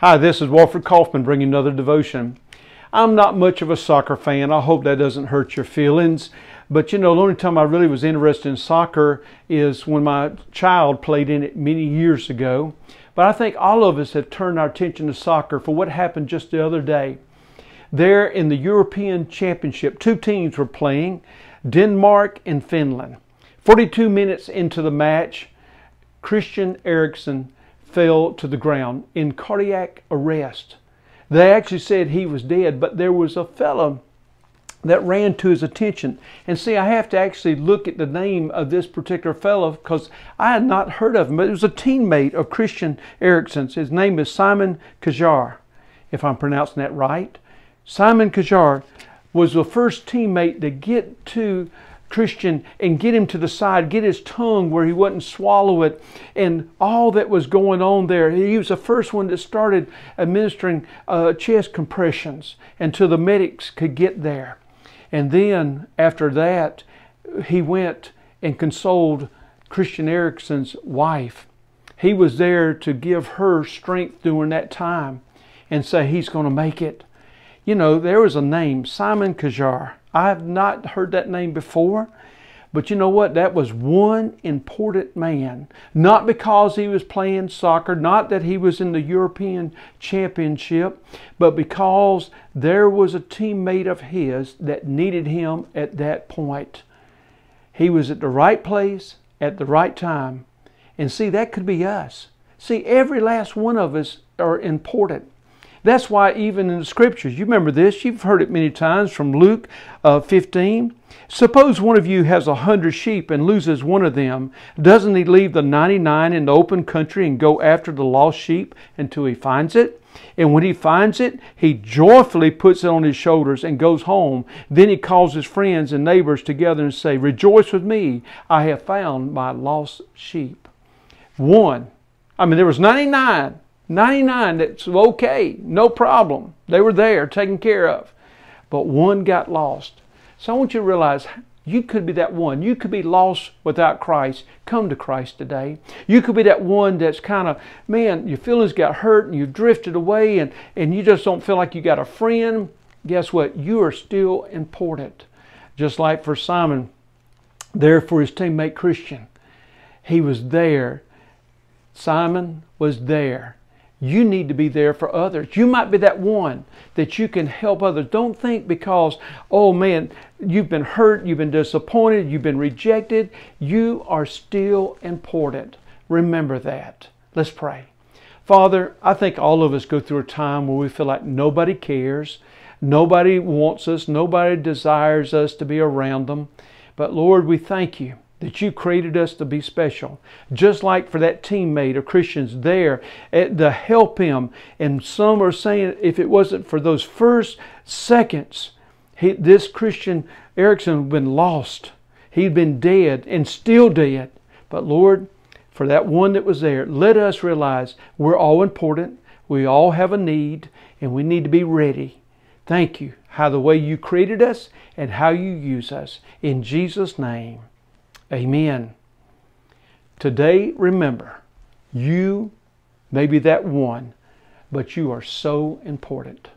Hi, this is Walford Kaufman bringing another devotion. I'm not much of a soccer fan. I hope that doesn't hurt your feelings. But you know, the only time I really was interested in soccer is when my child played in it many years ago. But I think all of us have turned our attention to soccer for what happened just the other day. There in the European Championship, two teams were playing, Denmark and Finland. 42 minutes into the match, Christian Eriksen fell to the ground in cardiac arrest. They actually said he was dead, but there was a fellow that ran to his attention. And see, I have to actually look at the name of this particular fellow because I had not heard of him, but it was a teammate of Christian Erickson's. His name is Simon Kajar, if I'm pronouncing that right. Simon Kajar was the first teammate to get to Christian and get him to the side, get his tongue where he wouldn't swallow it, and all that was going on there. He was the first one that started administering uh, chest compressions until the medics could get there. And then after that, he went and consoled Christian Erickson's wife. He was there to give her strength during that time and say, He's going to make it. You know, there was a name, Simon Kajar. I have not heard that name before. But you know what? That was one important man. Not because he was playing soccer, not that he was in the European Championship, but because there was a teammate of his that needed him at that point. He was at the right place at the right time. And see, that could be us. See, every last one of us are important. That's why even in the scriptures, you remember this, you've heard it many times from Luke uh, 15. Suppose one of you has a hundred sheep and loses one of them. Doesn't he leave the 99 in the open country and go after the lost sheep until he finds it? And when he finds it, he joyfully puts it on his shoulders and goes home. Then he calls his friends and neighbors together and say, Rejoice with me, I have found my lost sheep. One. I mean, there was 99. 99 that's okay, no problem. They were there, taken care of. But one got lost. So I want you to realize you could be that one. You could be lost without Christ. Come to Christ today. You could be that one that's kind of, man, your feelings got hurt and you've drifted away and, and you just don't feel like you got a friend. Guess what? You are still important. Just like for Simon, there for his teammate Christian. He was there. Simon was there you need to be there for others. You might be that one that you can help others. Don't think because, oh man, you've been hurt, you've been disappointed, you've been rejected. You are still important. Remember that. Let's pray. Father, I think all of us go through a time where we feel like nobody cares, nobody wants us, nobody desires us to be around them. But Lord, we thank you that you created us to be special. Just like for that teammate of Christians there eh, to help him. And some are saying if it wasn't for those first seconds, he, this Christian Erickson would have been lost. He'd been dead and still dead. But Lord, for that one that was there, let us realize we're all important. We all have a need and we need to be ready. Thank you how the way you created us and how you use us. In Jesus' name. Amen. Today, remember, you may be that one, but you are so important.